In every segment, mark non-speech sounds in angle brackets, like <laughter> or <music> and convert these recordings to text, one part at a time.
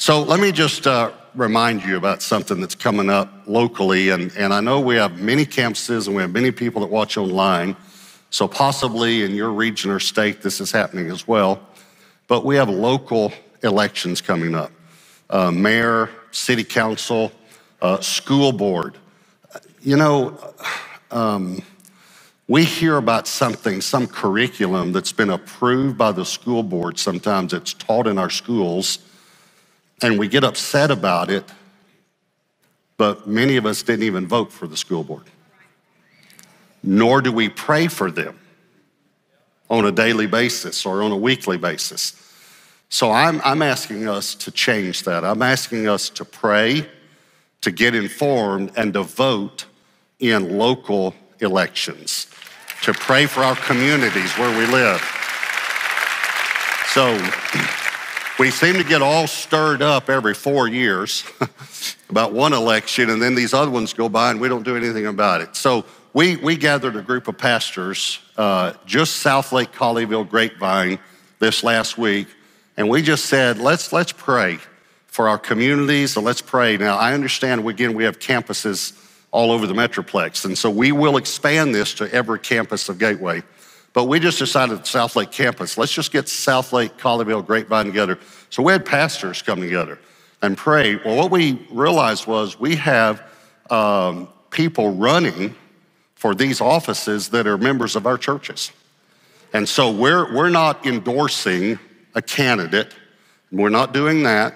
So let me just uh, remind you about something that's coming up locally. And, and I know we have many campuses and we have many people that watch online. So possibly in your region or state, this is happening as well. But we have local elections coming up uh, mayor, city council, uh, school board. You know, um, we hear about something, some curriculum that's been approved by the school board. Sometimes it's taught in our schools and we get upset about it, but many of us didn't even vote for the school board. Nor do we pray for them on a daily basis or on a weekly basis. So I'm, I'm asking us to change that. I'm asking us to pray, to get informed, and to vote in local elections, to pray for our communities where we live. So, we seem to get all stirred up every four years <laughs> about one election, and then these other ones go by and we don't do anything about it. So we, we gathered a group of pastors uh, just south Lake Colleyville Grapevine this last week, and we just said, let's, let's pray for our communities and let's pray. Now, I understand, again, we have campuses all over the Metroplex, and so we will expand this to every campus of Gateway. But we just decided at South Lake campus, let's just get South Lake, Colleyville, Grapevine together. So we had pastors come together and pray. Well, what we realized was we have um, people running for these offices that are members of our churches. And so we're, we're not endorsing a candidate, we're not doing that,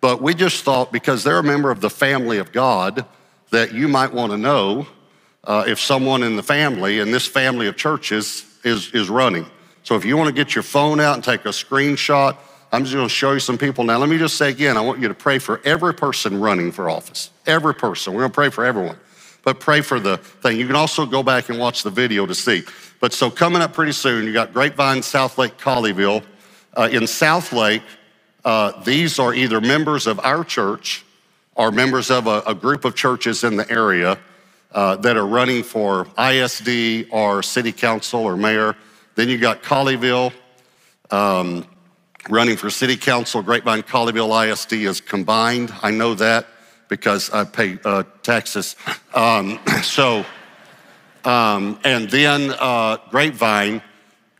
but we just thought because they're a member of the family of God, that you might want to know uh, if someone in the family, in this family of churches, is, is running. So if you want to get your phone out and take a screenshot, I'm just going to show you some people. Now, let me just say again, I want you to pray for every person running for office. Every person. We're going to pray for everyone. But pray for the thing. You can also go back and watch the video to see. But so coming up pretty soon, you got Grapevine, South Lake, Colleyville. Uh, in South Lake, uh, these are either members of our church or members of a, a group of churches in the area uh, that are running for ISD or city council or mayor. Then you got Colleyville um, running for city council. Grapevine Colleyville ISD is combined. I know that because I pay uh, taxes. Um, <clears throat> so, um, and then uh, Grapevine.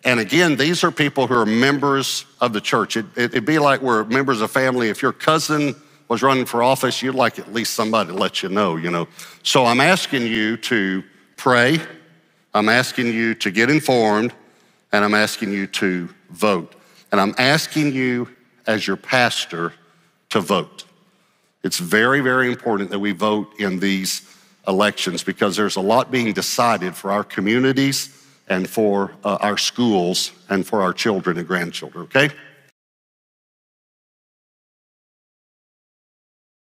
And again, these are people who are members of the church. It, would it, be like we're members of family. If your cousin was running for office, you'd like at least somebody to let you know, you know. So I'm asking you to pray, I'm asking you to get informed, and I'm asking you to vote. And I'm asking you as your pastor to vote. It's very, very important that we vote in these elections because there's a lot being decided for our communities and for uh, our schools and for our children and grandchildren, okay?